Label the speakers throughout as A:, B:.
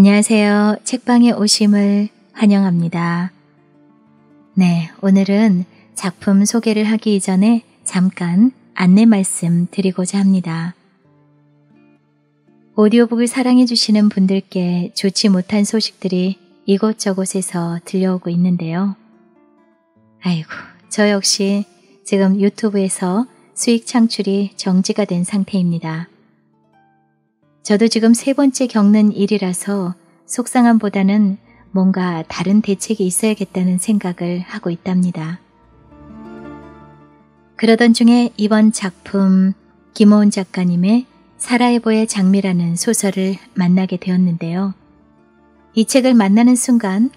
A: 안녕하세요. 책방에 오심을 환영합니다. 네, 오늘은 작품 소개를 하기 이전에 잠깐 안내 말씀 드리고자 합니다. 오디오북을 사랑해주시는 분들께 좋지 못한 소식들이 이곳저곳에서 들려오고 있는데요. 아이고, 저 역시 지금 유튜브에서 수익 창출이 정지가 된 상태입니다. 저도 지금 세 번째 겪는 일이라서 속상함보다는 뭔가 다른 대책이 있어야겠다는 생각을 하고 있답니다. 그러던 중에 이번 작품 김호은 작가님의 사라예보의 장미라는 소설을 만나게 되었는데요. 이 책을 만나는 순간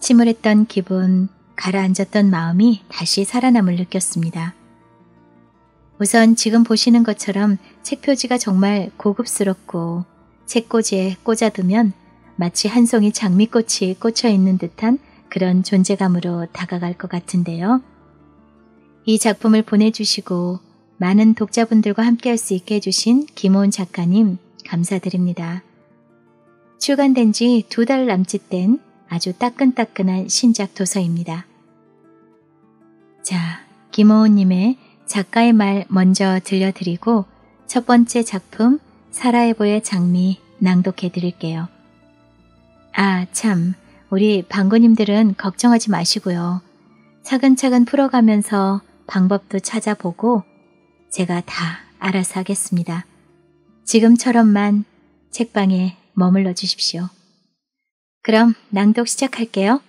A: 침울했던 기분, 가라앉았던 마음이 다시 살아남을 느꼈습니다. 우선 지금 보시는 것처럼 책 표지가 정말 고급스럽고 책꽂이에 꽂아두면 마치 한 송이 장미꽃이 꽂혀 있는 듯한 그런 존재감으로 다가갈 것 같은데요. 이 작품을 보내주시고 많은 독자분들과 함께할 수 있게 해주신 김호은 작가님 감사드립니다. 출간된 지 두 달 남짓 된 아주 따끈따끈한 신작 도서입니다. 자, 김호은님의 작가의 말 먼저 들려드리고 첫 번째 작품 사라예보의 장미 낭독해 드릴게요. 아, 참. 우리 방구님들은 걱정하지 마시고요. 차근차근 풀어가면서 방법도 찾아보고 제가 다 알아서 하겠습니다. 지금처럼만 책방에 머물러 주십시오.
B: 그럼 낭독 시작할게요.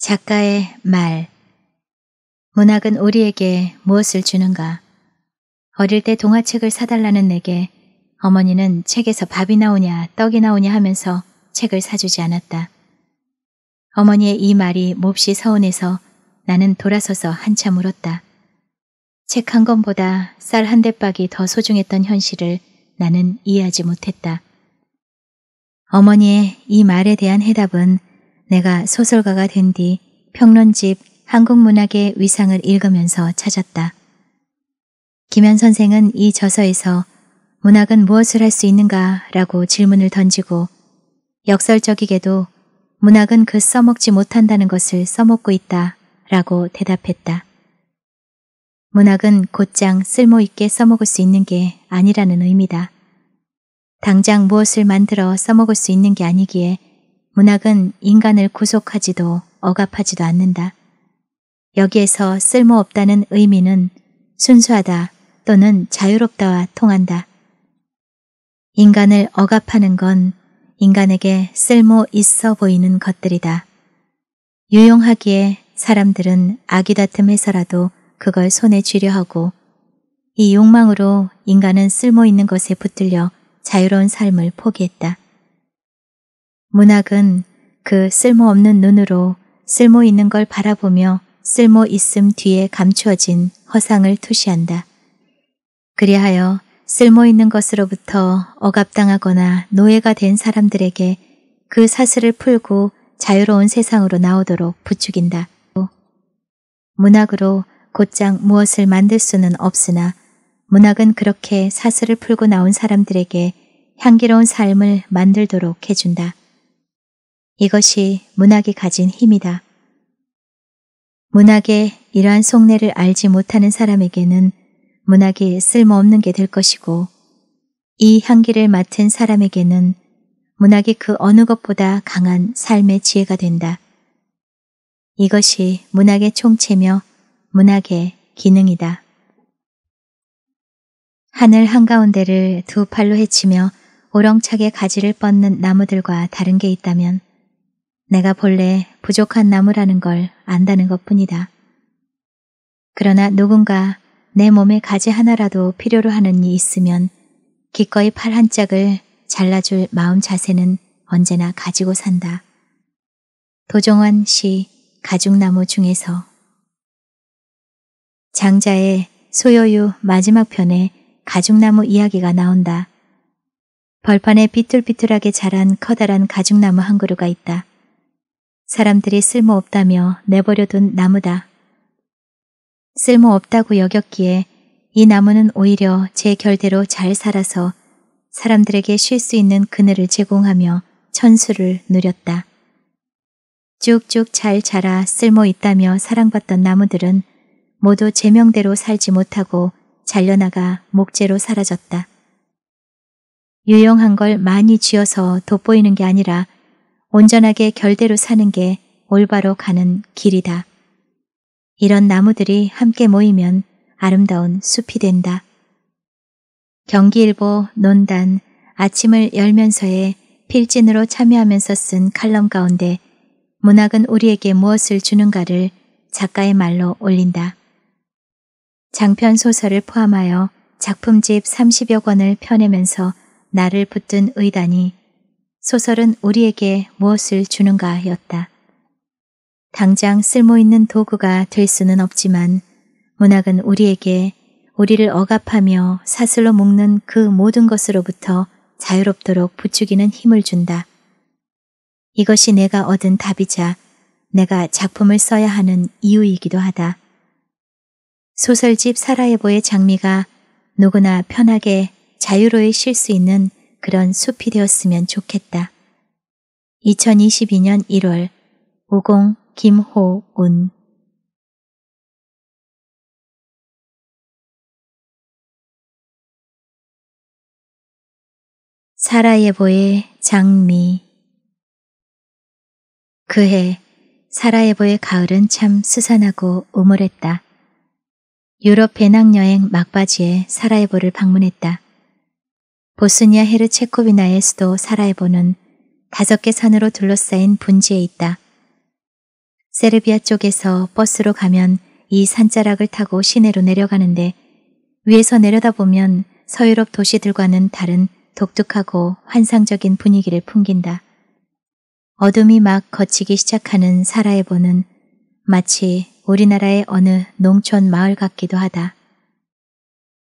A: 작가의 말. 문학은 우리에게 무엇을 주는가? 어릴 때 동화책을 사달라는 내게 어머니는 책에서 밥이 나오냐 떡이 나오냐 하면서 책을 사주지 않았다. 어머니의 이 말이 몹시 서운해서 나는 돌아서서 한참 울었다. 책 한 권보다 쌀 한 대박이 더 소중했던 현실을 나는 이해하지 못했다. 어머니의 이 말에 대한 해답은 내가 소설가가 된 뒤 평론집 한국문학의 위상을 읽으면서 찾았다. 김현 선생은 이 저서에서 문학은 무엇을 할 수 있는가 라고 질문을 던지고 역설적이게도 문학은 그 써먹지 못한다는 것을 써먹고 있다 라고 대답했다. 문학은 곧장 쓸모있게 써먹을 수 있는 게 아니라는 의미다. 당장 무엇을 만들어 써먹을 수 있는 게 아니기에 문학은 인간을 구속하지도 억압하지도 않는다. 여기에서 쓸모없다는 의미는 순수하다 또는 자유롭다와 통한다. 인간을 억압하는 건 인간에게 쓸모 있어 보이는 것들이다. 유용하기에 사람들은 아기 다툼해서라도 그걸 손에 쥐려 하고 이 욕망으로 인간은 쓸모 있는 것에 붙들려 자유로운 삶을 포기했다. 문학은 그 쓸모없는 눈으로 쓸모 있는 걸 바라보며 쓸모 있음 뒤에 감추어진 허상을 투시한다. 그리하여 쓸모 있는 것으로부터 억압당하거나 노예가 된 사람들에게 그 사슬을 풀고 자유로운 세상으로 나오도록 부추긴다. 문학으로 곧장 무엇을 만들 수는 없으나 문학은 그렇게 사슬을 풀고 나온 사람들에게 향기로운 삶을 만들도록 해준다. 이것이 문학이 가진 힘이다. 문학의 이러한 속내를 알지 못하는 사람에게는 문학이 쓸모없는 게 될 것이고 이 향기를 맡은 사람에게는 문학이 그 어느 것보다 강한 삶의 지혜가 된다. 이것이 문학의 총체며 문학의 기능이다. 하늘 한가운데를 두 팔로 헤치며 오렁차게 가지를 뻗는 나무들과 다른 게 있다면 내가 본래 부족한 나무라는 걸 안다는 것 뿐이다. 그러나 누군가 내 몸에 가지 하나라도 필요로 하는 이 있으면 기꺼이 팔 한 짝을 잘라줄 마음 자세는 언제나 가지고 산다. 도종환 시 가죽나무 중에서 장자의 소여유 마지막 편에 가죽나무 이야기가 나온다. 벌판에 비뚤비뚤하게 자란 커다란 가죽나무 한 그루가 있다. 사람들이 쓸모없다며 내버려둔 나무다. 쓸모없다고 여겼기에 이 나무는 오히려 제 결대로 잘 살아서 사람들에게 쉴 수 있는 그늘을 제공하며 천수를 누렸다. 쭉쭉 잘 자라 쓸모있다며 사랑받던 나무들은 모두 제명대로 살지 못하고 잘려나가 목재로 사라졌다. 유용한 걸 많이 쥐어서 돋보이는 게 아니라 온전하게 결대로 사는 게 올바로 가는 길이다. 이런 나무들이 함께 모이면 아름다운 숲이 된다. 경기일보 논단 아침을 열면서의 필진으로 참여하면서 쓴 칼럼 가운데 문학은 우리에게 무엇을 주는가를 작가의 말로 올린다. 장편 소설을 포함하여 작품집 30여 권을 펴내면서 나를 붙든 의단이 소설은 우리에게 무엇을 주는가였다. 당장 쓸모있는 도구가 될 수는 없지만 문학은 우리에게 우리를 억압하며 사슬로 묶는 그 모든 것으로부터 자유롭도록 부추기는 힘을 준다. 이것이 내가 얻은 답이자 내가 작품을 써야 하는 이유이기도 하다. 소설집 사라예보의 장미가 누구나 편하게 자유로이 쉴 수 있는 그런 숲이 되었으면 좋겠다. 2022년
B: 1월 오공 김호운 사라예보의 장미
A: 그해 사라예보의 가을은 참 수산하고 우물했다. 유럽 배낭여행 막바지에 사라예보를 방문했다. 보스니아 헤르체코비나의 수도 사라예보는 다섯 개 산으로 둘러싸인 분지에 있다. 세르비아 쪽에서 버스로 가면 이 산자락을 타고 시내로 내려가는데 위에서 내려다보면 서유럽 도시들과는 다른 독특하고 환상적인 분위기를 풍긴다. 어둠이 막 거치기 시작하는 사라예보는 마치 우리나라의 어느 농촌 마을 같기도 하다.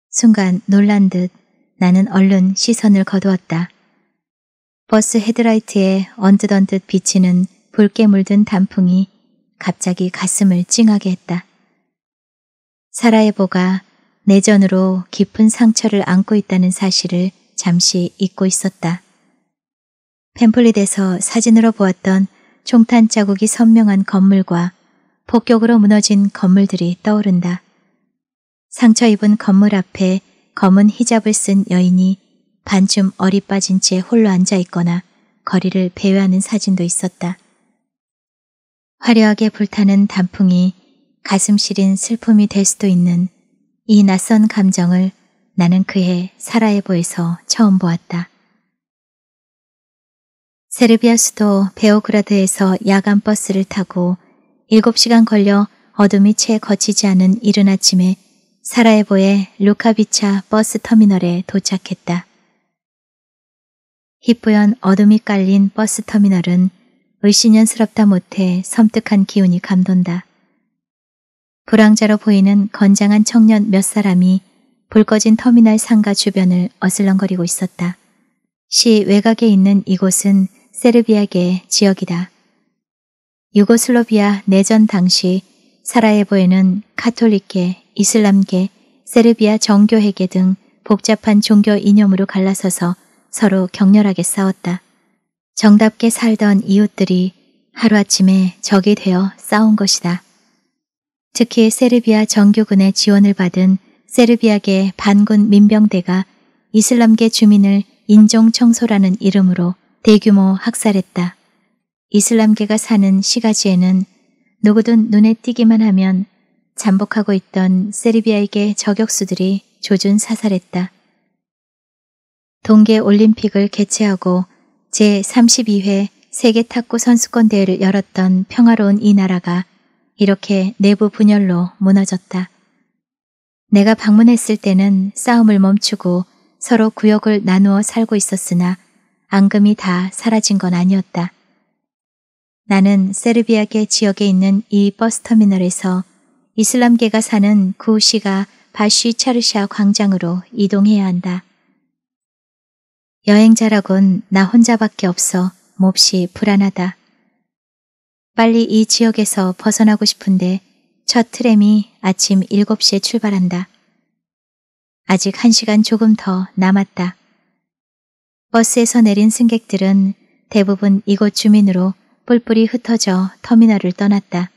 A: 순간 놀란 듯 나는 얼른 시선을 거두었다. 버스 헤드라이트에 언뜻 언뜻 비치는 붉게 물든 단풍이 갑자기 가슴을 찡하게 했다. 사라예보가 내전으로 깊은 상처를 안고 있다는 사실을 잠시 잊고 있었다. 팸플릿에서 사진으로 보았던 총탄 자국이 선명한 건물과 폭격으로 무너진 건물들이 떠오른다. 상처 입은 건물 앞에 검은 히잡을 쓴 여인이 반쯤 어리 빠진 채 홀로 앉아 있거나 거리를 배회하는 사진도 있었다. 화려하게 불타는 단풍이 가슴 시린 슬픔이 될 수도 있는 이 낯선 감정을 나는 그해 사라예보에서 처음 보았다. 세르비아 수도 베오그라드에서 야간 버스를 타고 7시간 걸려 어둠이 채 거치지 않은 이른 아침에 사라예보의 루카비차 버스 터미널에 도착했다. 희뿌연 어둠이 깔린 버스 터미널은 의신연스럽다 못해 섬뜩한 기운이 감돈다. 불황자로 보이는 건장한 청년 몇 사람이 불 꺼진 터미널 상가 주변을 어슬렁거리고 있었다. 시 외곽에 있는 이곳은 세르비아계 지역이다. 유고슬로비아 내전 당시 사라예보에는 카톨릭계 이슬람계, 세르비아 정교회계 등 복잡한 종교 이념으로 갈라서서 서로 격렬하게 싸웠다. 정답게 살던 이웃들이 하루아침에 적이 되어 싸운 것이다. 특히 세르비아 정교군의 지원을 받은 세르비아계 반군 민병대가 이슬람계 주민을 인종 청소라는 이름으로 대규모 학살했다. 이슬람계가 사는 시가지에는 누구든 눈에 띄기만 하면 잠복하고 있던 세르비아에게 저격수들이 조준 사살했다. 동계 올림픽을 개최하고 제32회 세계 탁구 선수권 대회를 열었던 평화로운 이 나라가 이렇게 내부 분열로 무너졌다. 내가 방문했을 때는 싸움을 멈추고 서로 구역을 나누어 살고 있었으나 앙금이 다 사라진 건 아니었다. 나는 세르비아계 지역에 있는 이 버스터미널에서 이슬람계가 사는 구시가 바쉬 차르샤 광장으로 이동해야 한다. 여행자라곤 나 혼자밖에 없어 몹시 불안하다. 빨리 이 지역에서 벗어나고 싶은데 첫 트램이 아침 7시에 출발한다. 아직 1시간 조금 더 남았다. 버스에서 내린 승객들은 대부분 이곳 주민으로 뿔뿔이 흩어져 터미널을 떠났다.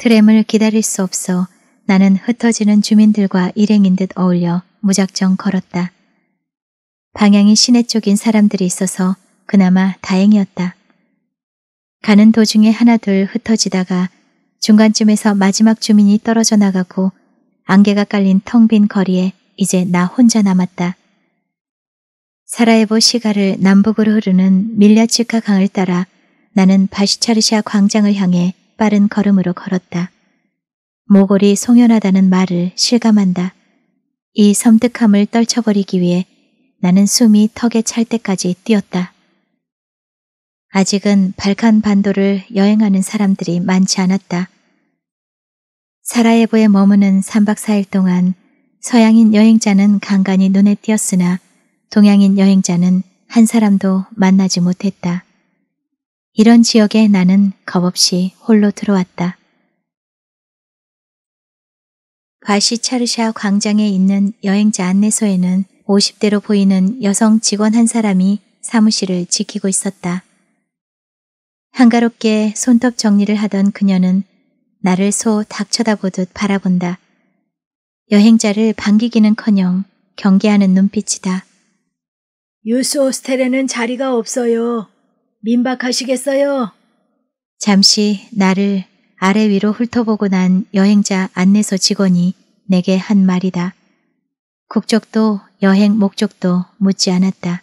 A: 트램을 기다릴 수 없어 나는 흩어지는 주민들과 일행인 듯 어울려 무작정 걸었다. 방향이 시내 쪽인 사람들이 있어서 그나마 다행이었다. 가는 도중에 하나둘 흩어지다가 중간쯤에서 마지막 주민이 떨어져 나가고 안개가 깔린 텅 빈 거리에 이제 나 혼자 남았다. 사라예보 시가를 남북으로 흐르는 밀랴츠카 강을 따라 나는 바시차르시아 광장을 향해 빠른 걸음으로 걸었다. 모골이 송연하다는 말을 실감한다. 이 섬뜩함을 떨쳐버리기 위해 나는 숨이 턱에 찰 때까지 뛰었다. 아직은 발칸 반도를 여행하는 사람들이 많지 않았다. 사라예보에 머무는 3박 4일 동안 서양인 여행자는 간간히 눈에 띄었으나 동양인 여행자는 한 사람도 만나지 못했다. 이런 지역에 나는 겁없이 홀로 들어왔다. 바시차르샤 광장에 있는 여행자 안내소에는 50대로 보이는 여성 직원 한 사람이 사무실을 지키고 있었다. 한가롭게 손톱 정리를 하던 그녀는 나를 소닥 쳐다보듯 바라본다. 여행자를 반기기는커녕 경계하는 눈빛이다.
B: 유스 호스텔에는 자리가 없어요. 민박하시겠어요?
A: 잠시 나를 아래 위로 훑어보고 난 여행자 안내소 직원이 내게 한 말이다. 국적도 여행 목적도 묻지 않았다.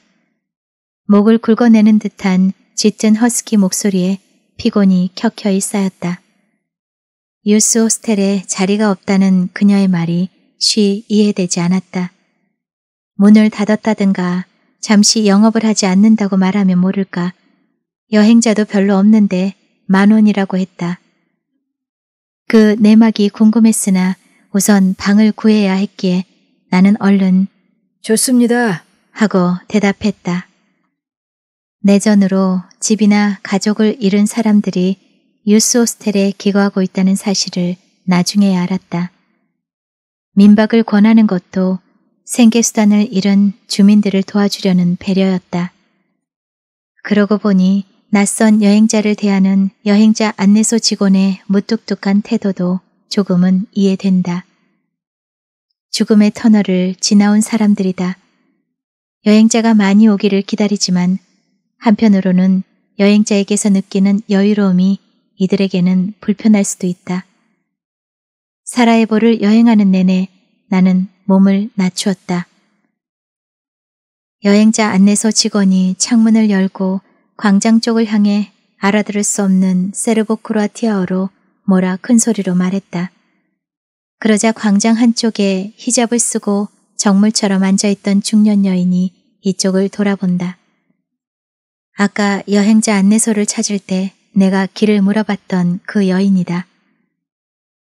A: 목을 굵어내는 듯한 짙은 허스키 목소리에 피곤이 켜켜이 쌓였다. 유스 호스텔에 자리가 없다는 그녀의 말이 쉬 이해되지 않았다. 문을 닫았다든가 잠시 영업을 하지 않는다고 말하면 모를까 여행자도 별로 없는데 만 원이라고 했다. 그 내막이 궁금했으나 우선 방을 구해야 했기에 나는 얼른 좋습니다 하고 대답했다. 내전으로 집이나 가족을 잃은 사람들이 유스 호스텔에 기거하고 있다는 사실을 나중에 알았다. 민박을 권하는 것도 생계수단을 잃은 주민들을 도와주려는 배려였다. 그러고 보니 낯선 여행자를 대하는 여행자 안내소 직원의 무뚝뚝한 태도도 조금은 이해된다. 죽음의 터널을 지나온 사람들이다. 여행자가 많이 오기를 기다리지만 한편으로는 여행자에게서 느끼는 여유로움이 이들에게는 불편할 수도 있다. 사라예보를 여행하는 내내 나는 몸을 낮추었다. 여행자 안내소 직원이 창문을 열고 광장 쪽을 향해 알아들을 수 없는 세르보크로아티아어로 뭐라 큰 소리로 말했다. 그러자 광장 한쪽에 히잡을 쓰고 정물처럼 앉아있던 중년 여인이 이쪽을 돌아본다. 아까 여행자 안내소를 찾을 때 내가 길을 물어봤던 그 여인이다.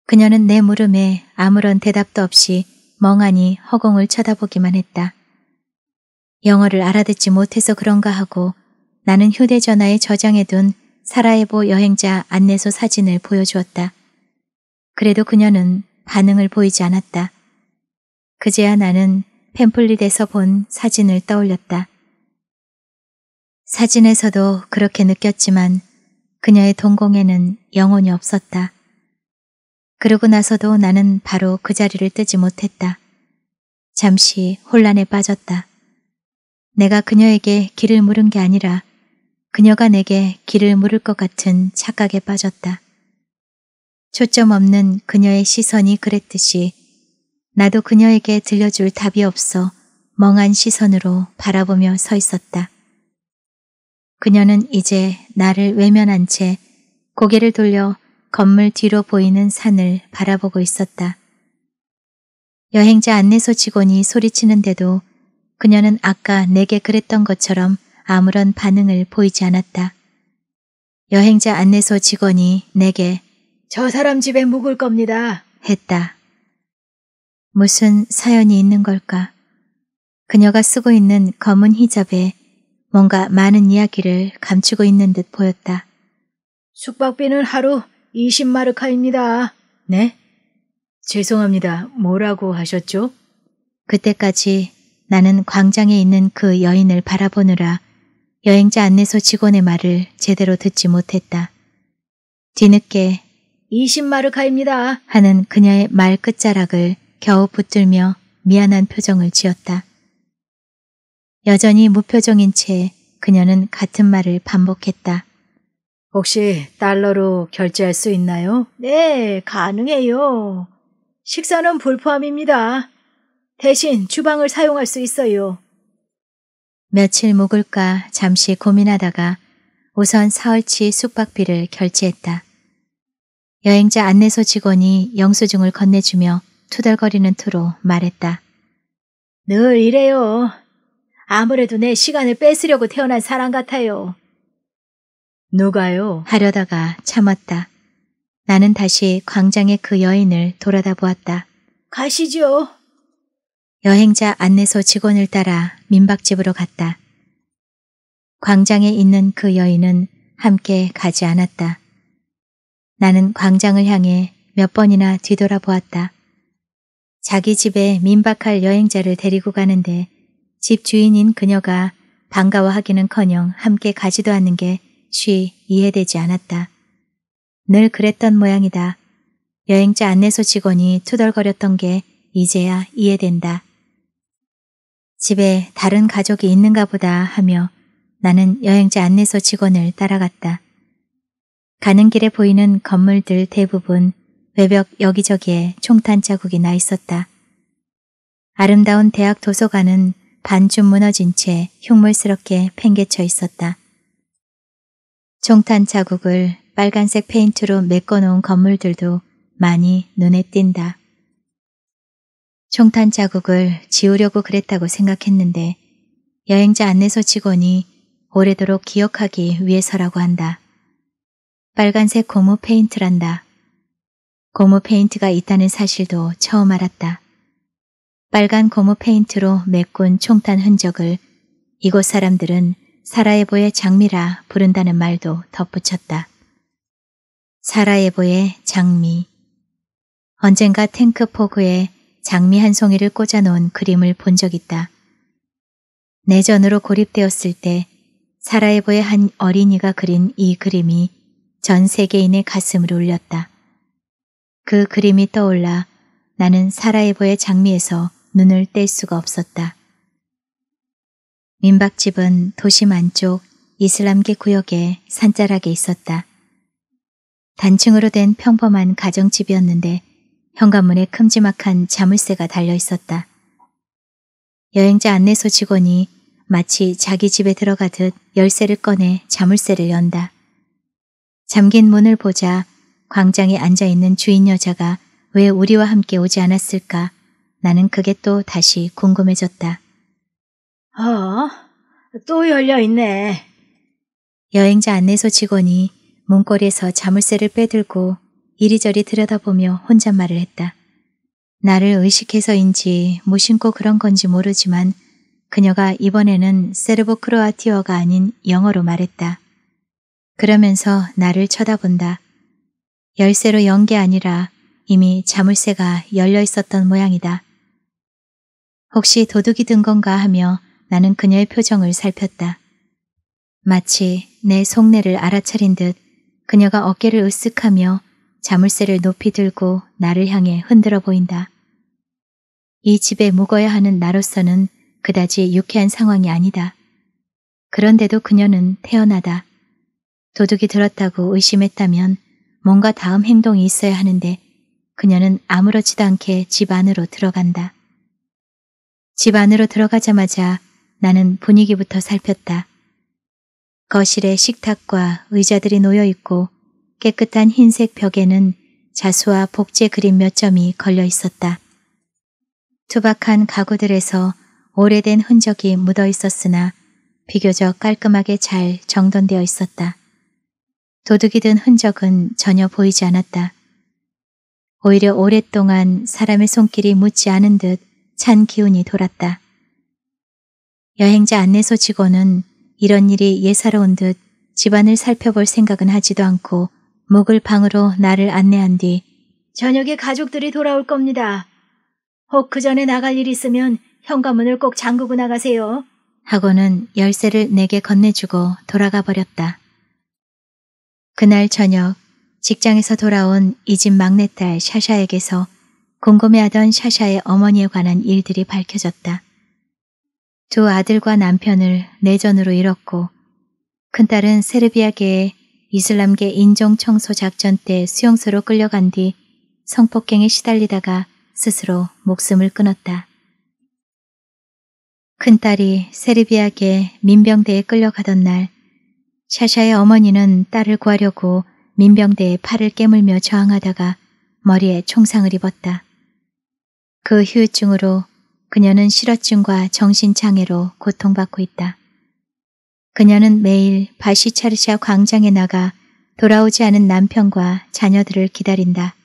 A: 그녀는 내 물음에 아무런 대답도 없이 멍하니 허공을 쳐다보기만 했다. 영어를 알아듣지 못해서 그런가 하고 나는 휴대전화에 저장해둔 사라예보 여행자 안내소 사진을 보여주었다. 그래도 그녀는 반응을 보이지 않았다. 그제야 나는 팸플릿에서 본 사진을 떠올렸다. 사진에서도 그렇게 느꼈지만 그녀의 동공에는 영혼이 없었다. 그러고 나서도 나는 바로 그 자리를 뜨지 못했다. 잠시 혼란에 빠졌다. 내가 그녀에게 길을 물은 게 아니라 그녀가 내게 길을 물을 것 같은 착각에 빠졌다. 초점 없는 그녀의 시선이 그랬듯이 나도 그녀에게 들려줄 답이 없어 멍한 시선으로 바라보며 서 있었다. 그녀는 이제 나를 외면한 채 고개를 돌려 건물 뒤로 보이는 산을 바라보고 있었다. 여행자 안내소 직원이 소리치는데도 그녀는 아까 내게 그랬던 것처럼 아무런 반응을 보이지 않았다. 여행자 안내소 직원이 내게
B: 저 사람 집에 묵을 겁니다.
A: 했다. 무슨 사연이 있는 걸까? 그녀가 쓰고 있는 검은 히잡에 뭔가 많은 이야기를 감추고 있는 듯 보였다.
B: 숙박비는 하루 20마르카입니다. 네? 죄송합니다. 뭐라고 하셨죠? 그때까지 나는 광장에
A: 있는 그 여인을 바라보느라 여행자 안내소 직원의 말을 제대로 듣지 못했다. 뒤늦게 20마르카입니다 하는 그녀의 말 끝자락을 겨우 붙들며 미안한 표정을 지었다. 여전히 무표정인 채 그녀는 같은 말을 반복했다.
B: 혹시 달러로 결제할 수 있나요? 네, 가능해요. 식사는 불포함입니다. 대신 주방을 사용할 수 있어요.
A: 며칠 묵을까 잠시 고민하다가 우선 사흘치 숙박비를 결제했다. 여행자 안내소 직원이 영수증을 건네주며 투덜거리는 투로 말했다.
B: 늘 이래요. 아무래도 내 시간을 뺏으려고 태어난 사람 같아요.
A: 누가요? 하려다가 참았다. 나는 다시 광장의 그 여인을 돌아다 보았다. 가시죠. 여행자 안내소 직원을 따라 민박집으로 갔다. 광장에 있는 그 여인은 함께 가지 않았다. 나는 광장을 향해 몇 번이나 뒤돌아보았다. 자기 집에 민박할 여행자를 데리고 가는데 집 주인인 그녀가 반가워하기는커녕 함께 가지도 않는 게 쉬 이해되지 않았다. 늘 그랬던 모양이다. 여행자 안내소 직원이 투덜거렸던 게 이제야 이해된다. 집에 다른 가족이 있는가 보다 하며 나는 여행지 안내소 직원을 따라갔다. 가는 길에 보이는 건물들 대부분 외벽 여기저기에 총탄 자국이 나 있었다. 아름다운 대학 도서관은 반쯤 무너진 채 흉물스럽게 팽개쳐 있었다. 총탄 자국을 빨간색 페인트로 메꿔놓은 건물들도 많이 눈에 띈다. 총탄 자국을 지우려고 그랬다고 생각했는데 여행자 안내서 직원이 오래도록 기억하기 위해서라고 한다. 빨간색 고무 페인트란다. 고무 페인트가 있다는 사실도 처음 알았다. 빨간 고무 페인트로 메꾼 총탄 흔적을 이곳 사람들은 사라예보의 장미라 부른다는 말도 덧붙였다. 사라예보의 장미 언젠가 탱크 포그에 장미 한 송이를 꽂아 놓은 그림을 본 적 있다. 내전으로 고립되었을 때 사라예보의 한 어린이가 그린 이 그림이 전 세계인의 가슴을 울렸다. 그 그림이 떠올라 나는 사라예보의 장미에서 눈을 뗄 수가 없었다. 민박집은 도심 안쪽 이슬람계 구역의 산자락에 있었다. 단층으로 된 평범한 가정집이었는데 현관문에 큼지막한 자물쇠가 달려 있었다. 여행자 안내소 직원이 마치 자기 집에 들어가듯 열쇠를 꺼내 자물쇠를 연다. 잠긴 문을 보자 광장에 앉아있는 주인 여자가 왜 우리와 함께 오지 않았을까 나는 그게 또 다시 궁금해졌다.
B: 어? 또 열려있네.
A: 여행자 안내소 직원이 문고리에서 자물쇠를 빼들고 이리저리 들여다보며 혼잣말을 했다. 나를 의식해서인지 무심코 그런 건지 모르지만 그녀가 이번에는 세르보크로아티어가 아닌 영어로 말했다. 그러면서 나를 쳐다본다. 열쇠로 연 게 아니라 이미 자물쇠가 열려 있었던 모양이다. 혹시 도둑이 든 건가 하며 나는 그녀의 표정을 살폈다. 마치 내 속내를 알아차린 듯 그녀가 어깨를 으쓱하며 자물쇠를 높이 들고 나를 향해 흔들어 보인다. 이 집에 묵어야 하는 나로서는 그다지 유쾌한 상황이 아니다. 그런데도 그녀는 태어나다 도둑이 들었다고 의심했다면 뭔가 다음 행동이 있어야 하는데 그녀는 아무렇지도 않게 집 안으로 들어간다. 집 안으로 들어가자마자 나는 분위기부터 살폈다. 거실에 식탁과 의자들이 놓여 있고 깨끗한 흰색 벽에는 자수와 복제 그림 몇 점이 걸려 있었다. 투박한 가구들에서 오래된 흔적이 묻어 있었으나 비교적 깔끔하게 잘 정돈되어 있었다. 도둑이 든 흔적은 전혀 보이지 않았다. 오히려 오랫동안 사람의 손길이 묻지 않은 듯 찬 기운이 돌았다. 여행자 안내소 직원은 이런 일이 예사로운 듯 집안을 살펴볼 생각은 하지도 않고 목을 방으로 나를 안내한 뒤
B: 저녁에 가족들이 돌아올 겁니다. 혹 그 전에 나갈 일 있으면 현관문을 꼭 잠그고 나가세요.
A: 하고는 열쇠를 내게 건네주고 돌아가 버렸다. 그날 저녁 직장에서 돌아온 이 집 막내딸 샤샤에게서 궁금해하던 샤샤의 어머니에 관한 일들이 밝혀졌다. 두 아들과 남편을 내전으로 잃었고 큰딸은 세르비아계의 이슬람계 인종 청소 작전 때 수용소로 끌려간 뒤 성폭행에 시달리다가 스스로 목숨을 끊었다. 큰딸이 세르비아계 민병대에 끌려가던 날 샤샤의 어머니는 딸을 구하려고 민병대의 팔을 깨물며 저항하다가 머리에 총상을 입었다. 그 후유증으로 그녀는 실어증과 정신장애로 고통받고 있다. 그녀는 매일 바시차르샤 광장에 나가 돌아오지 않은 남편과 자녀들을 기다린다.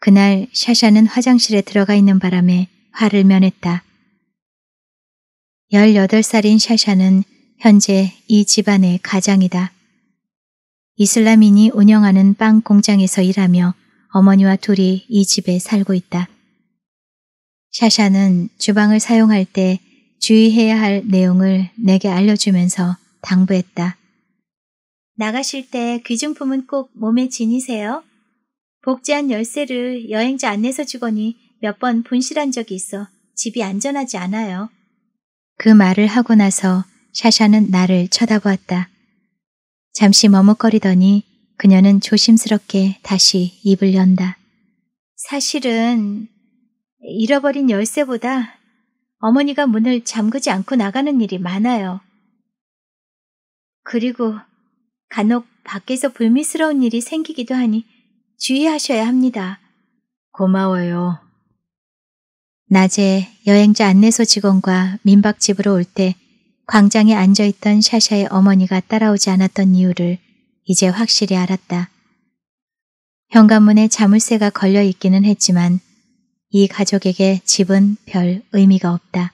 A: 그날 샤샤는 화장실에 들어가 있는 바람에 화를 면했다. 18살인 샤샤는 현재 이 집안의 가장이다. 이슬람인이 운영하는 빵 공장에서 일하며 어머니와 둘이 이 집에 살고 있다. 샤샤는 주방을 사용할 때 주의해야 할 내용을 내게 알려주면서 당부했다. 나가실 때 귀중품은 꼭 몸에 지니세요. 복제한 열쇠를 여행자 안내서 주거니 몇 번 분실한 적이 있어 집이 안전하지 않아요. 그 말을 하고 나서 샤샤는 나를 쳐다보았다. 잠시 머뭇거리더니 그녀는 조심스럽게 다시 입을 연다. 사실은 잃어버린 열쇠보다 어머니가 문을 잠그지 않고 나가는 일이 많아요. 그리고 간혹 밖에서 불미스러운 일이 생기기도 하니 주의하셔야 합니다. 고마워요. 낮에 여행자 안내소 직원과 민박집으로 올 때 광장에 앉아있던 샤샤의 어머니가 따라오지 않았던 이유를 이제 확실히 알았다. 현관문에 자물쇠가 걸려있기는 했지만 이 가족에게 집은 별 의미가 없다.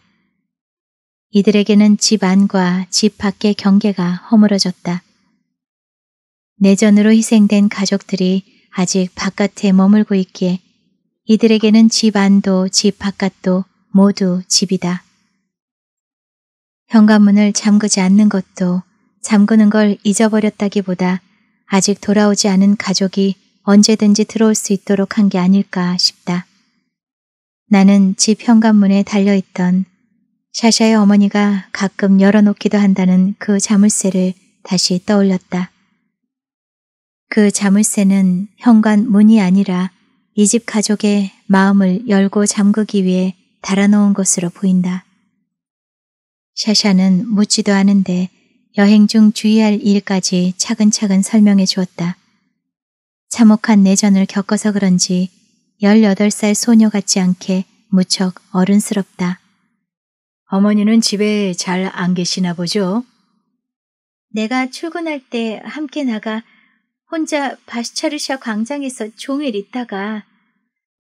A: 이들에게는 집 안과 집 밖의 경계가 허물어졌다. 내전으로 희생된 가족들이 아직 바깥에 머물고 있기에 이들에게는 집 안도 집 바깥도 모두 집이다. 현관문을 잠그지 않는 것도 잠그는 걸 잊어버렸다기보다 아직 돌아오지 않은 가족이 언제든지 들어올 수 있도록 한 게 아닐까 싶다. 나는 집 현관문에 달려있던 샤샤의 어머니가 가끔 열어놓기도 한다는 그 자물쇠를 다시 떠올렸다. 그 자물쇠는 현관 문이 아니라 이 집 가족의 마음을 열고 잠그기 위해 달아놓은 것으로 보인다. 샤샤는 묻지도 않은데 여행 중 주의할 일까지 차근차근 설명해 주었다. 참혹한 내전을 겪어서 그런지 1 8살 소녀 같지 않게 무척 어른스럽다. 어머니는 집에 잘 안 계시나 보죠? 내가 출근할 때 함께 나가 혼자 바스차르샤 광장에서 종일 있다가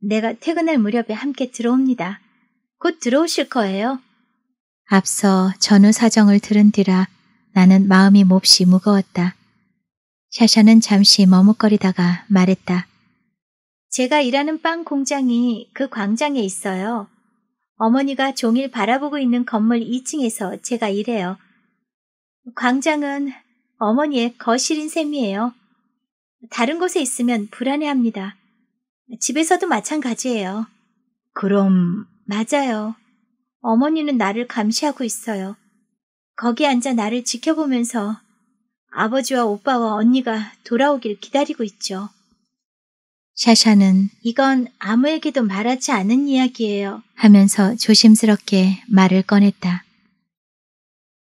A: 내가 퇴근할 무렵에 함께 들어옵니다. 곧 들어오실 거예요. 앞서 전후 사정을 들은 뒤라 나는 마음이 몹시 무거웠다. 샤샤는 잠시 머뭇거리다가 말했다. 제가 일하는 빵 공장이 그 광장에 있어요. 어머니가 종일 바라보고 있는 건물 2층에서 제가 일해요. 광장은 어머니의 거실인 셈이에요. 다른 곳에 있으면 불안해합니다. 집에서도 마찬가지예요.
B: 그럼
A: 맞아요. 어머니는 나를 감시하고 있어요. 거기 앉아 나를 지켜보면서 아버지와 오빠와 언니가 돌아오길 기다리고 있죠. 샤샤는 이건 아무에게도 말하지 않은 이야기예요 하면서 조심스럽게 말을 꺼냈다.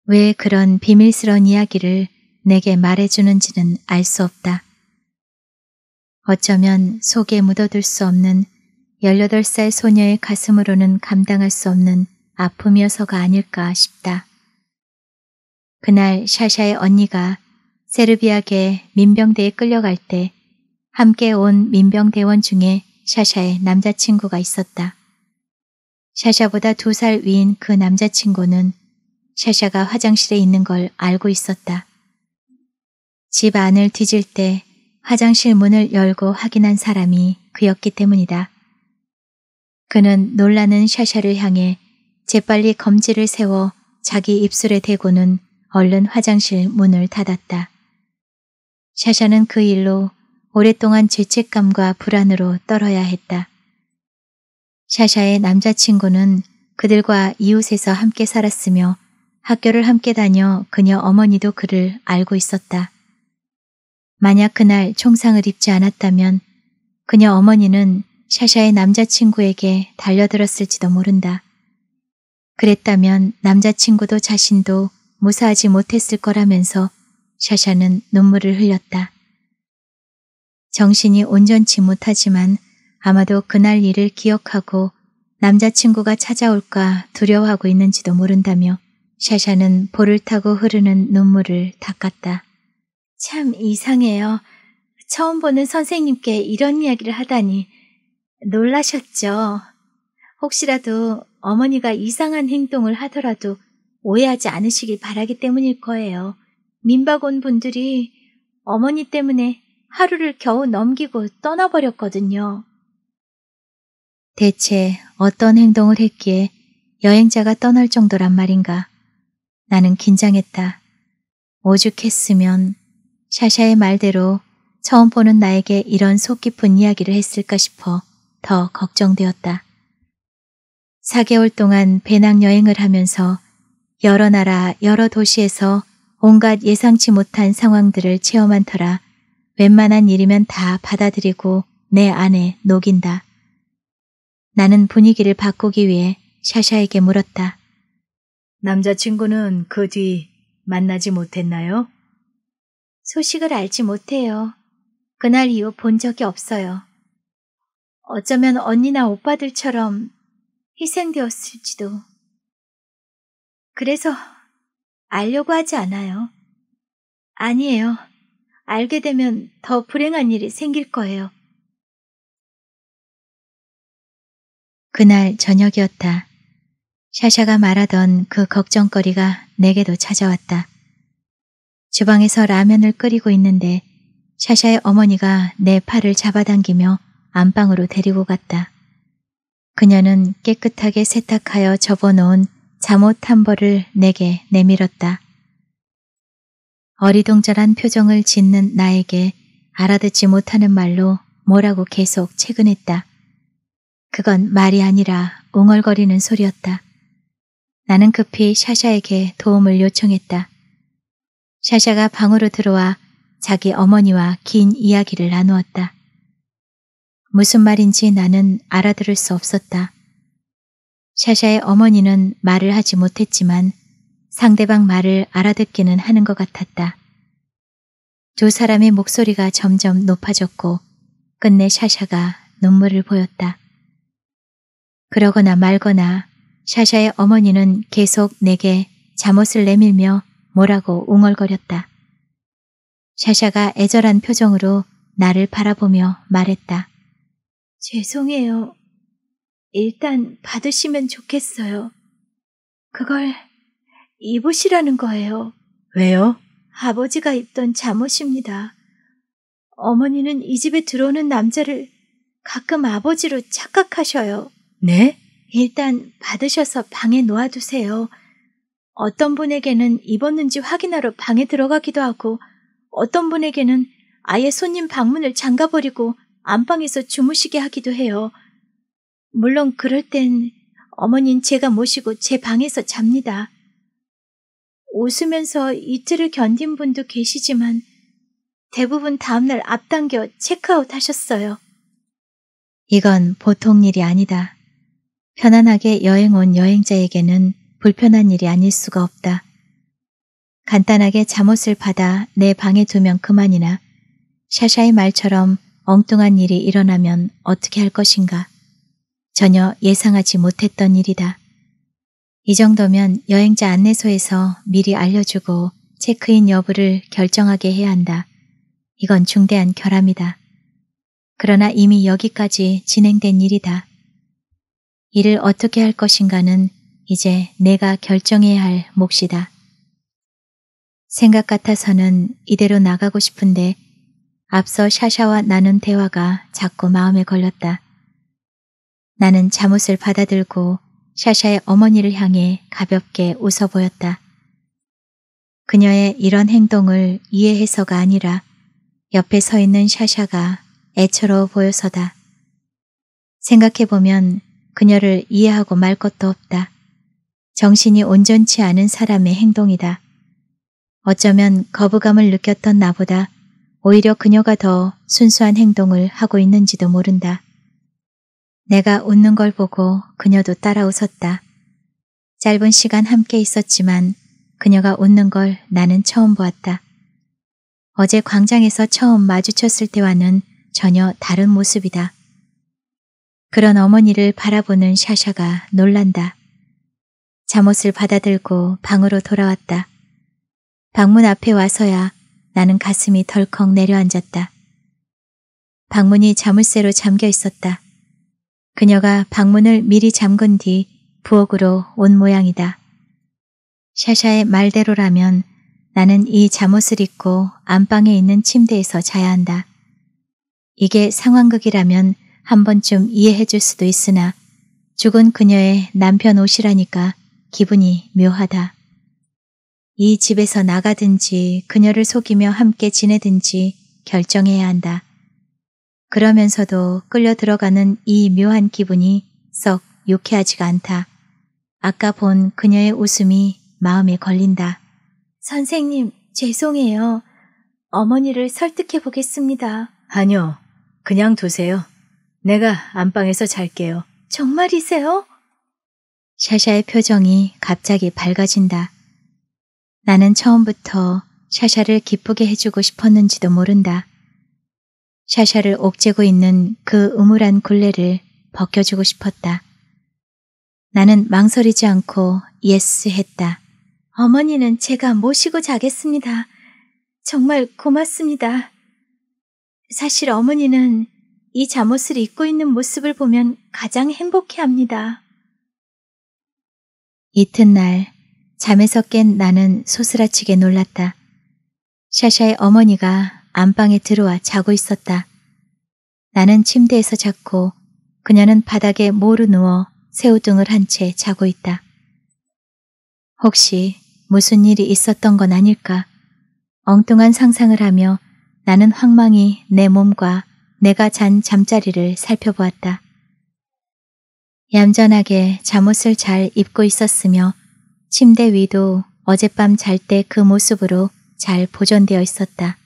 A: 왜 그런 비밀스러운 이야기를 내게 말해주는지는 알 수 없다. 어쩌면 속에 묻어둘 수 없는 18살 소녀의 가슴으로는 감당할 수 없는 아픔이어서가 아닐까 싶다. 그날 샤샤의 언니가 세르비아계 민병대에 끌려갈 때 함께 온 민병대원 중에 샤샤의 남자친구가 있었다. 샤샤보다 두 살 위인 그 남자친구는 샤샤가 화장실에 있는 걸 알고 있었다. 집 안을 뒤질 때 화장실 문을 열고 확인한 사람이 그였기 때문이다. 그는 놀라는 샤샤를 향해 재빨리 검지를 세워 자기 입술에 대고는 얼른 화장실 문을 닫았다. 샤샤는 그 일로 오랫동안 죄책감과 불안으로 떨어야 했다. 샤샤의 남자친구는 그들과 이웃에서 함께 살았으며 학교를 함께 다녀 그녀 어머니도 그를 알고 있었다. 만약 그날 총상을 입지 않았다면 그녀 어머니는 샤샤의 남자친구에게 달려들었을지도 모른다. 그랬다면 남자친구도 자신도 무사하지 못했을 거라면서 샤샤는 눈물을 흘렸다. 정신이 온전치 못하지만 아마도 그날 일을 기억하고 남자친구가 찾아올까 두려워하고 있는지도 모른다며 샤샤는 볼을 타고 흐르는 눈물을 닦았다. 참 이상해요. 처음 보는 선생님께 이런 이야기를 하다니 놀라셨죠? 혹시라도 어머니가 이상한 행동을 하더라도 오해하지 않으시길 바라기 때문일 거예요. 민박온 분들이 어머니 때문에 하루를 겨우 넘기고 떠나버렸거든요. 대체 어떤 행동을 했기에 여행자가 떠날 정도란 말인가. 나는 긴장했다. 오죽했으면 샤샤의 말대로 처음 보는 나에게 이런 속 깊은 이야기를 했을까 싶어 더 걱정되었다. 4개월 동안 배낭여행을 하면서 여러 나라, 여러 도시에서 온갖 예상치 못한 상황들을 체험한 터라 웬만한 일이면 다 받아들이고 내 안에 녹인다. 나는 분위기를 바꾸기 위해 샤샤에게 물었다. 남자친구는 그 뒤 만나지 못했나요? 소식을 알지 못해요. 그날 이후 본 적이 없어요. 어쩌면 언니나 오빠들처럼 희생되었을지도. 그래서 알려고 하지 않아요. 아니에요. 알게 되면 더 불행한 일이 생길 거예요. 그날 저녁이었다. 샤샤가 말하던 그 걱정거리가 내게도 찾아왔다. 주방에서 라면을 끓이고 있는데 샤샤의 어머니가 내 팔을 잡아당기며 안방으로 데리고 갔다. 그녀는 깨끗하게 세탁하여 접어놓은 잠옷 한 벌을 내게 내밀었다. 어리둥절한 표정을 짓는 나에게 알아듣지 못하는 말로 뭐라고 계속 채근했다. 그건 말이 아니라 웅얼거리는 소리였다. 나는 급히 샤샤에게 도움을 요청했다. 샤샤가 방으로 들어와 자기 어머니와 긴 이야기를 나누었다. 무슨 말인지 나는 알아들을 수 없었다. 샤샤의 어머니는 말을 하지 못했지만 상대방 말을 알아듣기는 하는 것 같았다. 두 사람의 목소리가 점점 높아졌고 끝내 샤샤가 눈물을 보였다. 그러거나 말거나 샤샤의 어머니는 계속 내게 잠옷을 내밀며 뭐라고 웅얼거렸다. 샤샤가 애절한 표정으로 나를 바라보며 말했다. 죄송해요. 일단 받으시면 좋겠어요. 그걸 입으시라는 거예요. 왜요? 아버지가 입던 잠옷입니다. 어머니는 이 집에 들어오는 남자를 가끔 아버지로 착각하셔요. 네? 일단 받으셔서 방에 놓아두세요. 어떤 분에게는 입었는지 확인하러 방에 들어가기도 하고, 어떤 분에게는 아예 손님 방문을 잠가버리고 안방에서 주무시게 하기도 해요. 물론 그럴 땐 어머닌 제가 모시고 제 방에서 잡니다. 웃으면서 이틀을 견딘 분도 계시지만 대부분 다음날 앞당겨 체크아웃 하셨어요. 이건 보통 일이 아니다. 편안하게 여행 온 여행자에게는 불편한 일이 아닐 수가 없다. 간단하게 잠옷을 받아 내 방에 두면 그만이나 샤샤의 말처럼 엉뚱한 일이 일어나면 어떻게 할 것인가 전혀 예상하지 못했던 일이다. 이 정도면 여행자 안내소에서 미리 알려주고 체크인 여부를 결정하게 해야 한다. 이건 중대한 결함이다. 그러나 이미 여기까지 진행된 일이다. 이를 어떻게 할 것인가는 이제 내가 결정해야 할 몫이다. 생각 같아서는 이대로 나가고 싶은데 앞서 샤샤와 나눈 대화가 자꾸 마음에 걸렸다. 나는 잠옷을 받아들고 샤샤의 어머니를 향해 가볍게 웃어 보였다. 그녀의 이런 행동을 이해해서가 아니라 옆에 서 있는 샤샤가 애처로워 보여서다. 생각해보면 그녀를 이해하고 말 것도 없다. 정신이 온전치 않은 사람의 행동이다. 어쩌면 거부감을 느꼈던 나보다 오히려 그녀가 더 순수한 행동을 하고 있는지도 모른다. 내가 웃는 걸 보고 그녀도 따라 웃었다. 짧은 시간 함께 있었지만 그녀가 웃는 걸 나는 처음 보았다. 어제 광장에서 처음 마주쳤을 때와는 전혀 다른 모습이다. 그런 어머니를 바라보는 샤샤가 놀란다. 잠옷을 받아들고 방으로 돌아왔다. 방문 앞에 와서야 나는 가슴이 덜컥 내려앉았다. 방문이 자물쇠로 잠겨 있었다. 그녀가 방문을 미리 잠근 뒤 부엌으로 온 모양이다. 샤샤의 말대로라면 나는 이 잠옷을 입고 안방에 있는 침대에서 자야 한다. 이게 상황극이라면 한 번쯤 이해해 줄 수도 있으나 죽은 그녀의 남편 옷이라니까 기분이 묘하다. 이 집에서 나가든지 그녀를 속이며 함께 지내든지 결정해야 한다. 그러면서도 끌려 들어가는 이 묘한 기분이 썩 유쾌하지가 않다. 아까 본 그녀의 웃음이
B: 마음에 걸린다.
A: 선생님, 죄송해요. 어머니를 설득해 보겠습니다.
B: 아니요, 그냥 두세요. 내가 안방에서 잘게요.
A: 정말이세요? 샤샤의 표정이 갑자기 밝아진다. 나는 처음부터 샤샤를 기쁘게 해주고 싶었는지도 모른다. 샤샤를 옥죄고 있는 그우물한 굴레를 벗겨주고 싶었다. 나는 망설이지 않고 예스 했다. 어머니는 제가 모시고 자겠습니다. 정말 고맙습니다. 사실 어머니는 이 잠옷을 입고 있는 모습을 보면 가장 행복해 합니다. 이튿날 잠에서 깬 나는 소스라치게 놀랐다. 샤샤의 어머니가 안방에 들어와 자고 있었다. 나는 침대에서 잤고 그녀는 바닥에 모르 누워 새우등을 한 채 자고 있다. 혹시 무슨 일이 있었던 건 아닐까? 엉뚱한 상상을 하며 나는 황망히 내 몸과 내가 잔 잠자리를 살펴보았다. 얌전하게 잠옷을 잘 입고 있었으며 침대 위도 어젯밤 잘 때 그 모습으로 잘 보존되어 있었다.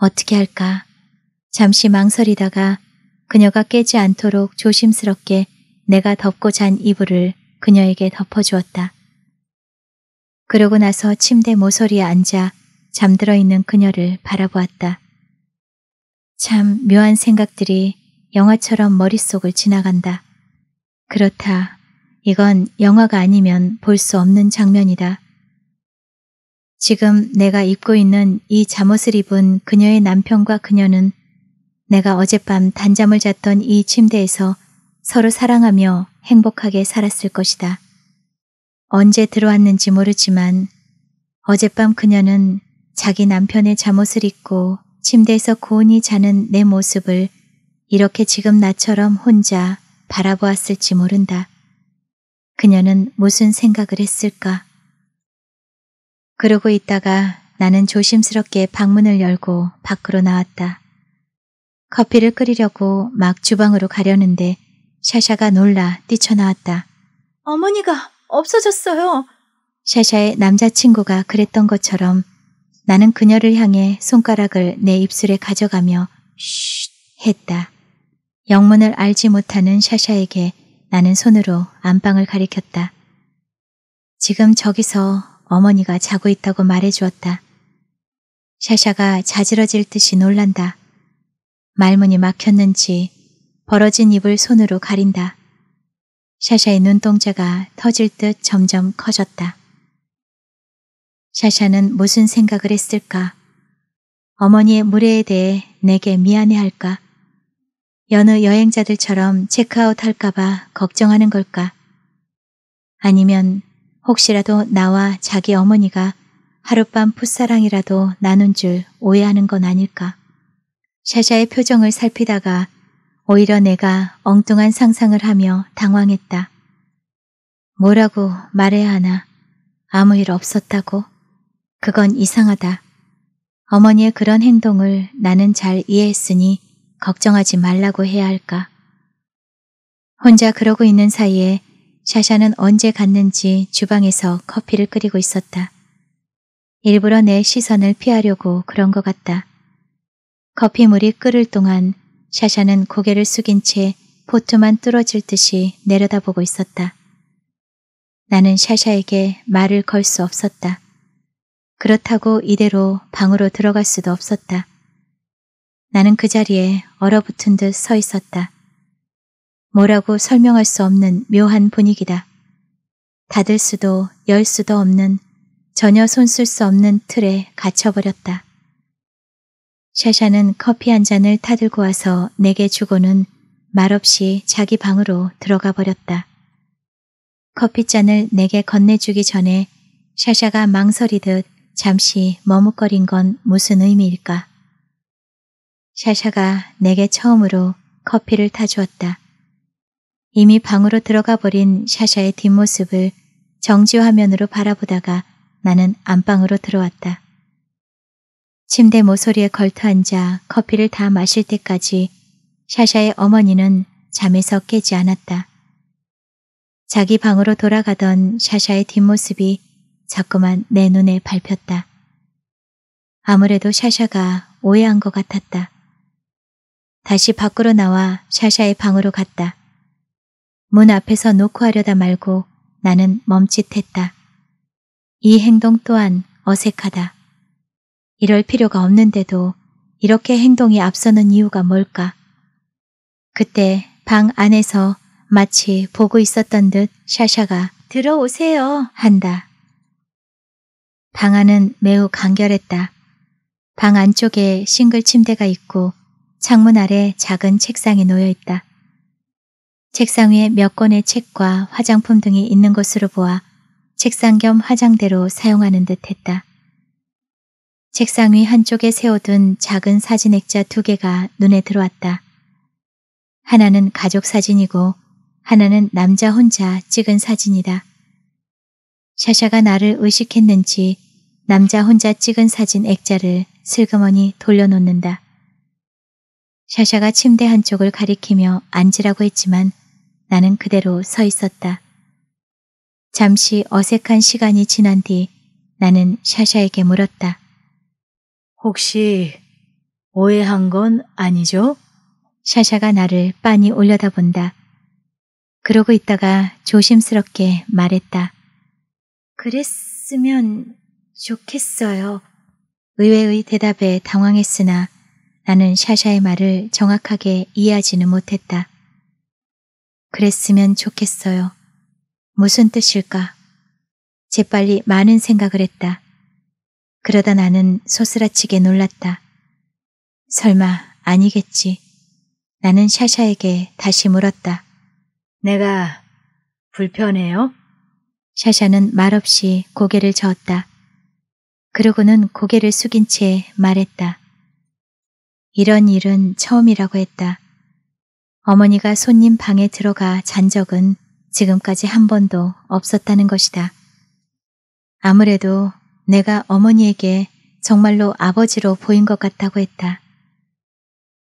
A: 어떻게 할까? 잠시 망설이다가 그녀가 깨지 않도록 조심스럽게 내가 덮고 잔 이불을 그녀에게 덮어주었다. 그러고 나서 침대 모서리에 앉아 잠들어 있는 그녀를 바라보았다. 참 묘한 생각들이 영화처럼 머릿속을 지나간다. 그렇다. 이건 영화가 아니면 볼 수 없는 장면이다. 지금 내가 입고 있는 이 잠옷을 입은 그녀의 남편과 그녀는 내가 어젯밤 단잠을 잤던 이 침대에서 서로 사랑하며 행복하게 살았을 것이다. 언제 들어왔는지 모르지만 어젯밤 그녀는 자기 남편의 잠옷을 입고 침대에서 고운히 자는 내 모습을 이렇게 지금 나처럼 혼자 바라보았을지 모른다. 그녀는 무슨 생각을 했을까? 그러고 있다가 나는 조심스럽게 방문을 열고 밖으로 나왔다. 커피를 끓이려고 막 주방으로 가려는데 샤샤가 놀라 뛰쳐나왔다.
B: 어머니가 없어졌어요.
A: 샤샤의 남자친구가 그랬던 것처럼 나는 그녀를 향해 손가락을 내 입술에 가져가며 쉿 했다. 영문을 알지 못하는 샤샤에게 나는 손으로 안방을 가리켰다. 지금 저기서 어머니가 자고 있다고 말해주었다. 샤샤가 자지러질 듯이 놀란다. 말문이 막혔는지 벌어진 입을 손으로 가린다. 샤샤의 눈동자가 터질 듯 점점 커졌다. 샤샤는 무슨 생각을 했을까? 어머니의 무례에 대해 내게 미안해할까? 여느 여행자들처럼 체크아웃 할까봐 걱정하는 걸까? 아니면 혹시라도 나와 자기 어머니가 하룻밤 풋사랑이라도 나눈 줄 오해하는 건 아닐까. 샤샤의 표정을 살피다가 오히려 내가 엉뚱한 상상을 하며 당황했다. 뭐라고 말해야 하나. 아무 일 없었다고. 그건 이상하다. 어머니의 그런 행동을 나는 잘 이해했으니 걱정하지 말라고 해야 할까. 혼자 그러고 있는 사이에 샤샤는 언제 갔는지 주방에서 커피를 끓이고 있었다. 일부러 내 시선을 피하려고 그런 것 같다. 커피물이 끓을 동안 샤샤는 고개를 숙인 채 포트만 뚫어질 듯이 내려다보고 있었다. 나는 샤샤에게 말을 걸 수 없었다. 그렇다고 이대로 방으로 들어갈 수도 없었다. 나는 그 자리에 얼어붙은 듯 서 있었다. 뭐라고 설명할 수 없는 묘한 분위기다. 닫을 수도 열 수도 없는 전혀 손쓸 수 없는 틀에 갇혀버렸다. 샤샤는 커피 한 잔을 타들고 와서 내게 주고는 말없이 자기 방으로 들어가 버렸다. 커피잔을 내게 건네주기 전에 샤샤가 망설이듯 잠시 머뭇거린 건 무슨 의미일까? 샤샤가 내게 처음으로 커피를 타주었다. 이미 방으로 들어가 버린 샤샤의 뒷모습을 정지화면으로 바라보다가 나는 안방으로 들어왔다. 침대 모서리에 걸터앉아 커피를 다 마실 때까지 샤샤의 어머니는 잠에서 깨지 않았다. 자기 방으로 돌아가던 샤샤의 뒷모습이 자꾸만 내 눈에 밟혔다. 아무래도 샤샤가 오해한 것 같았다. 다시 밖으로 나와 샤샤의 방으로 갔다. 문 앞에서 놓고 하려다 말고 나는 멈칫했다. 이 행동 또한 어색하다. 이럴 필요가 없는데도 이렇게 행동이 앞서는 이유가 뭘까? 그때 방 안에서 마치 보고 있었던 듯 샤샤가 들어오세요 한다. 방 안은 매우 간결했다. 방 안쪽에 싱글 침대가 있고 창문 아래 작은 책상이 놓여 있다. 책상 위에 몇 권의 책과 화장품 등이 있는 것으로 보아 책상 겸 화장대로 사용하는 듯 했다. 책상 위 한쪽에 세워둔 작은 사진 액자 두 개가 눈에 들어왔다. 하나는 가족 사진이고 하나는 남자 혼자 찍은 사진이다. 샤샤가 나를 의식했는지 남자 혼자 찍은 사진 액자를 슬그머니 돌려놓는다. 샤샤가 침대 한쪽을 가리키며 앉으라고 했지만 나는 그대로 서 있었다. 잠시 어색한 시간이 지난 뒤 나는 샤샤에게 물었다. 혹시 오해한 건 아니죠? 샤샤가 나를 빤히 올려다본다. 그러고 있다가 조심스럽게 말했다. 그랬으면 좋겠어요. 의외의 대답에 당황했으나 나는 샤샤의 말을 정확하게 이해하지는 못했다. 그랬으면 좋겠어요. 무슨 뜻일까? 재빨리 많은 생각을 했다. 그러다 나는 소스라치게 놀랐다. 설마 아니겠지. 나는 샤샤에게 다시 물었다.
B: 내가 불편해요?
A: 샤샤는 말없이 고개를 저었다. 그러고는 고개를 숙인 채 말했다. 이런 일은 처음이라고 했다. 어머니가 손님 방에 들어가 잔 적은 지금까지 한 번도 없었다는 것이다. 아무래도 내가 어머니에게 정말로 아버지로 보인 것 같다고 했다.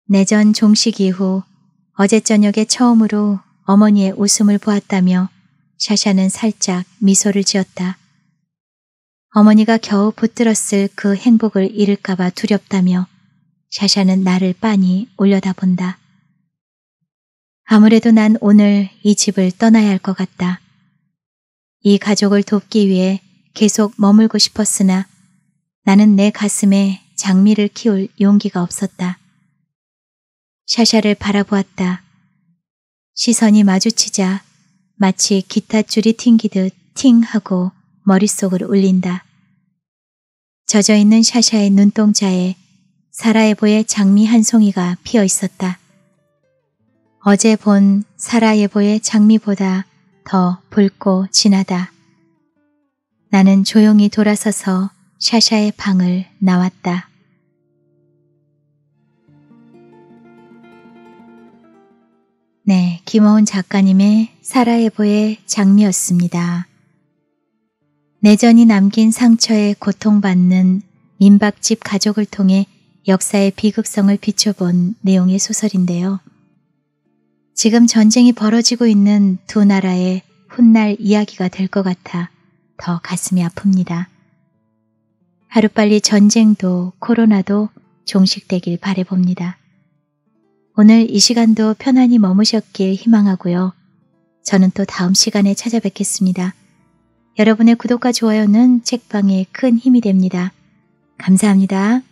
A: 내전 종식 이후 어제 저녁에 처음으로 어머니의 웃음을 보았다며 샤샤는 살짝 미소를 지었다. 어머니가 겨우 붙들었을 그 행복을 잃을까봐 두렵다며 샤샤는 나를 빤히 올려다본다. 아무래도 난 오늘 이 집을 떠나야 할 것 같다. 이 가족을 돕기 위해 계속 머물고 싶었으나 나는 내 가슴에 장미를 키울 용기가 없었다. 샤샤를 바라보았다. 시선이 마주치자 마치 기타줄이 튕기듯 팅하고 머릿속을 울린다. 젖어있는 샤샤의 눈동자에 사라예보의 장미 한 송이가 피어 있었다. 어제 본 사라예보의 장미보다 더 붉고 진하다. 나는 조용히 돌아서서 샤샤의 방을 나왔다. 네, 김어운 작가님의 사라예보의 장미였습니다. 내전이 남긴 상처에 고통받는 민박집 가족을 통해 역사의 비극성을 비춰본 내용의 소설인데요. 지금 전쟁이 벌어지고 있는 두 나라의 훗날 이야기가 될 것 같아 더 가슴이 아픕니다. 하루빨리 전쟁도 코로나도 종식되길 바래봅니다. 오늘 이 시간도 편안히 머무셨길 희망하고요. 저는 또 다음 시간에 찾아뵙겠습니다. 여러분의 구독과 좋아요는 책방에 큰 힘이 됩니다. 감사합니다.